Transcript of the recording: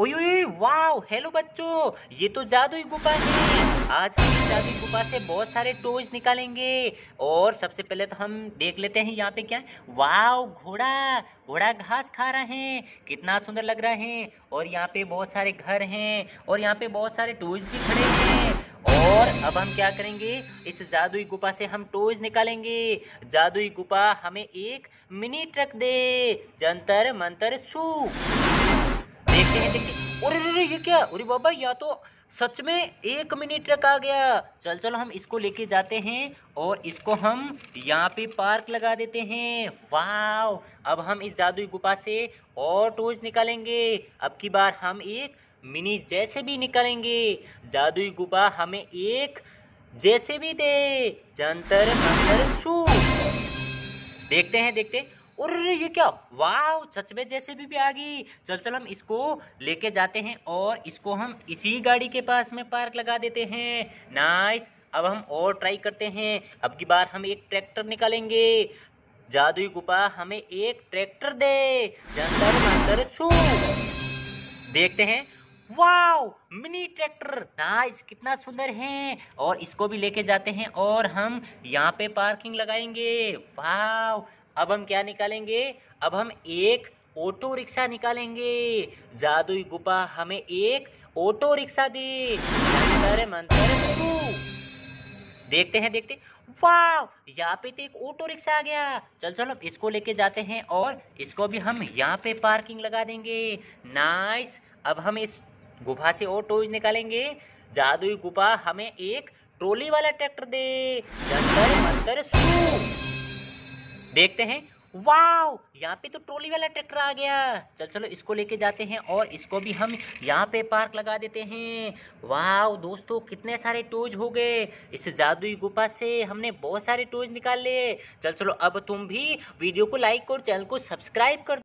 ओए wow hello बच्चों ये तो जादुई गुफा है आज हम जादुई गुफा से बहुत सारे टोज निकालेंगे और सबसे पहले तो हम देख लेते हैं यहाँ पे क्या है वाओ घोड़ा घोड़ा घास खा रहा है कितना सुंदर लग रहा है और यहाँ पे बहुत सारे घर हैं और यहाँ पे बहुत सारे टोज भी खड़े हैं और अब हम क्या करेंगे इस जादुई गुफा से हम टोज निकालेंगे जादुई गुफा हमें एक मिनी ट्रक दे जंतर मंतर सू ये क्या अरे बाबा या तो सच में एक मिनी ट्रक आ गया चल चलो हम इसको लेके जाते हैं और इसको हम यहाँ पे पार्क लगा देते हैं वाह अब हम इस जादुई गुफा से और टोज निकालेंगे अब की बार हम एक मिनी जैसे भी निकालेंगे जादुई गुफा हमें एक जैसे भी दे जंतर मंतर छू देखते हैं देखते हैं और ये क्या वाह सच में जैसे भी, भी आ गई चल चल हम इसको लेके जाते हैं और इसको हम इसी गाड़ी के पास में पार्क लगा देते हैं नाइस अब हम और ट्राई करते हैं अब की बार हम एक ट्रैक्टर निकालेंगे जादुई गुफा हमें एक ट्रैक्टर दे जंतर मंतर छू देखते हैं वाओ मिनी ट्रैक्टर नाइस कितना सुंदर है और इसको भी लेके जाते हैं और हम यहाँ पे पार्किंग लगाएंगे वाओ अब हम क्या निकालेंगे अब हम एक ऑटो रिक्शा निकालेंगे जादुई गुफा हमें एक ऑटो रिक्शा दे अरे मंत्र देखते हैं देखते वाह यहाँ पे तो एक ऑटो रिक्शा आ गया चल चलो इसको लेके जाते हैं और इसको भी हम यहाँ पे पार्किंग लगा देंगे नाइस अब हम इस गुफा से और टोज निकालेंगे जादुई गुफा हमें एक ट्रोली वाला ट्रैक्टर दे जंतर मंतर सू देखते हैं वाव यहाँ पे तो ट्रॉली वाला ट्रैक्टर आ गया चल चलो इसको लेके जाते हैं और इसको भी हम यहाँ पे पार्क लगा देते हैं वाव दोस्तों कितने सारे टोज हो गए इस जादुई गुफा से हमने बहुत सारे टोज निकाल लिए चल चलो अब तुम भी वीडियो को लाइक और चैनल को सब्सक्राइब कर